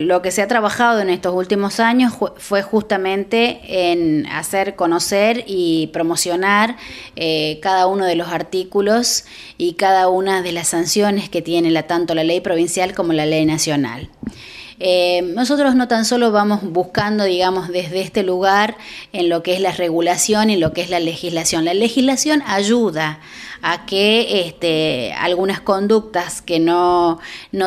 Lo que se ha trabajado en estos últimos años fue justamente en hacer conocer y promocionar eh, cada uno de los artículos y cada una de las sanciones que tiene tanto la ley provincial como la ley nacional. Eh, nosotros no tan solo vamos buscando, digamos, desde este lugar en lo que es la regulación y lo que es la legislación. La legislación ayuda a que este, algunas conductas que no,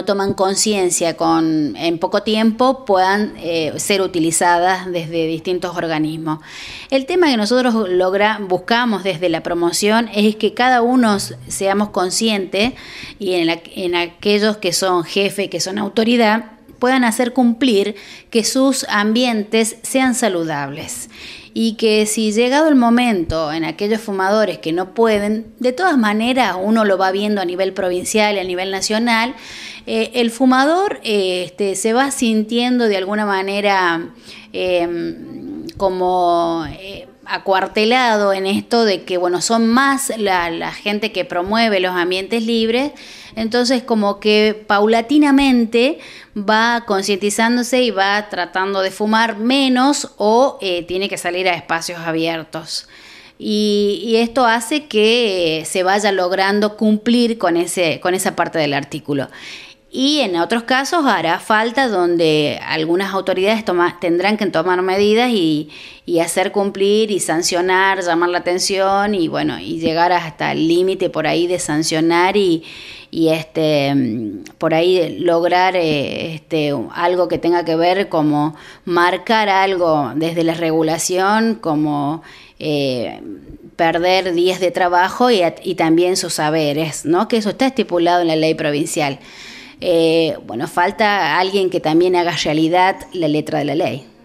toman conciencia con, en poco tiempo puedan eh, ser utilizadas desde distintos organismos. El tema que nosotros buscamos desde la promoción es que cada uno seamos conscientes y en, en aquellos que son jefe, que son autoridad, puedan hacer cumplir que sus ambientes sean saludables y que si llegado el momento en aquellos fumadores que no pueden, de todas maneras uno lo va viendo a nivel provincial y a nivel nacional, eh, el fumador eh, este, se va sintiendo de alguna manera eh, como acuartelado en esto de que, bueno, son más la, gente que promueve los ambientes libres, entonces como que paulatinamente va concientizándose y va tratando de fumar menos o eh, tiene que salir a espacios abiertos. Y, esto hace que eh, se vaya logrando cumplir con, ese, con esa parte del artículo. Y en otros casos hará falta donde algunas autoridades tendrán que tomar medidas y, hacer cumplir y sancionar, llamar la atención y bueno, y llegar hasta el límite por ahí de sancionar y, este mm, por ahí lograr eh, este, algo que tenga que ver como marcar algo desde la regulación, como eh, perder días de trabajo y, y, también sus saberes, ¿no? Que eso está estipulado en la ley provincial. Eh, bueno, falta alguien que también haga realidad la letra de la ley.